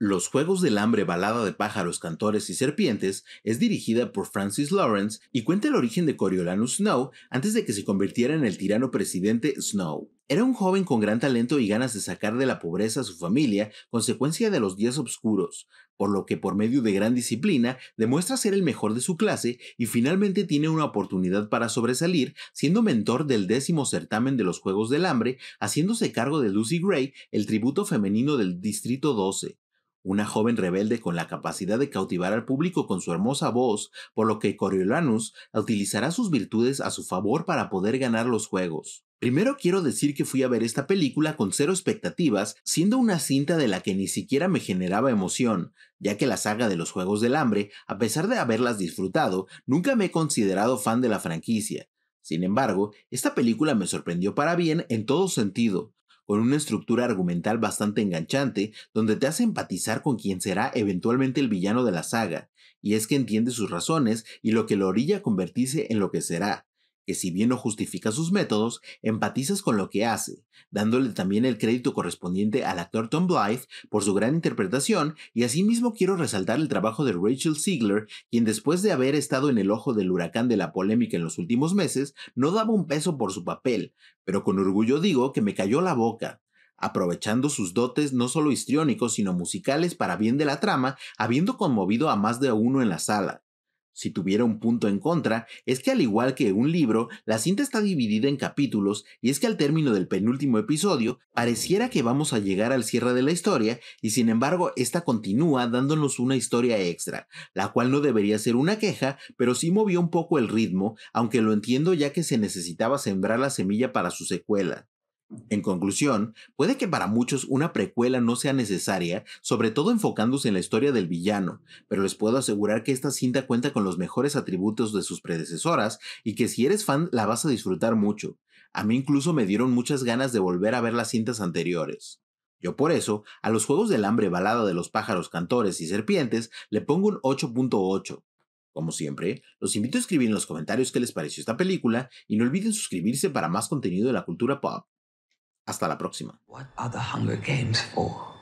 Los Juegos del Hambre, balada de pájaros, cantores y serpientes, es dirigida por Francis Lawrence y cuenta el origen de Coriolanus Snow antes de que se convirtiera en el tirano presidente Snow. Era un joven con gran talento y ganas de sacar de la pobreza a su familia, consecuencia de los días oscuros, por lo que por medio de gran disciplina demuestra ser el mejor de su clase y finalmente tiene una oportunidad para sobresalir, siendo mentor del décimo certamen de los Juegos del Hambre, haciéndose cargo de Lucy Gray, el tributo femenino del Distrito 12 una joven rebelde con la capacidad de cautivar al público con su hermosa voz, por lo que Coriolanus utilizará sus virtudes a su favor para poder ganar los juegos. Primero quiero decir que fui a ver esta película con cero expectativas, siendo una cinta de la que ni siquiera me generaba emoción, ya que la saga de los Juegos del Hambre, a pesar de haberlas disfrutado, nunca me he considerado fan de la franquicia. Sin embargo, esta película me sorprendió para bien en todo sentido, con una estructura argumental bastante enganchante, donde te hace empatizar con quien será eventualmente el villano de la saga, y es que entiende sus razones y lo que lo orilla a convertirse en lo que será, que si bien no justifica sus métodos, empatizas con lo que hace, dándole también el crédito correspondiente al actor Tom Blythe por su gran interpretación y asimismo quiero resaltar el trabajo de Rachel Ziegler, quien después de haber estado en el ojo del huracán de la polémica en los últimos meses, no daba un peso por su papel, pero con orgullo digo que me cayó la boca, aprovechando sus dotes no solo histriónicos sino musicales para bien de la trama, habiendo conmovido a más de uno en la sala si tuviera un punto en contra, es que al igual que un libro, la cinta está dividida en capítulos y es que al término del penúltimo episodio, pareciera que vamos a llegar al cierre de la historia y sin embargo esta continúa dándonos una historia extra, la cual no debería ser una queja, pero sí movió un poco el ritmo, aunque lo entiendo ya que se necesitaba sembrar la semilla para su secuela. En conclusión, puede que para muchos una precuela no sea necesaria, sobre todo enfocándose en la historia del villano, pero les puedo asegurar que esta cinta cuenta con los mejores atributos de sus predecesoras y que si eres fan la vas a disfrutar mucho. A mí incluso me dieron muchas ganas de volver a ver las cintas anteriores. Yo por eso, a los Juegos del Hambre Balada de los Pájaros Cantores y Serpientes le pongo un 8.8. Como siempre, los invito a escribir en los comentarios qué les pareció esta película y no olviden suscribirse para más contenido de la cultura pop. Hasta la próxima. What are the Hunger Games for?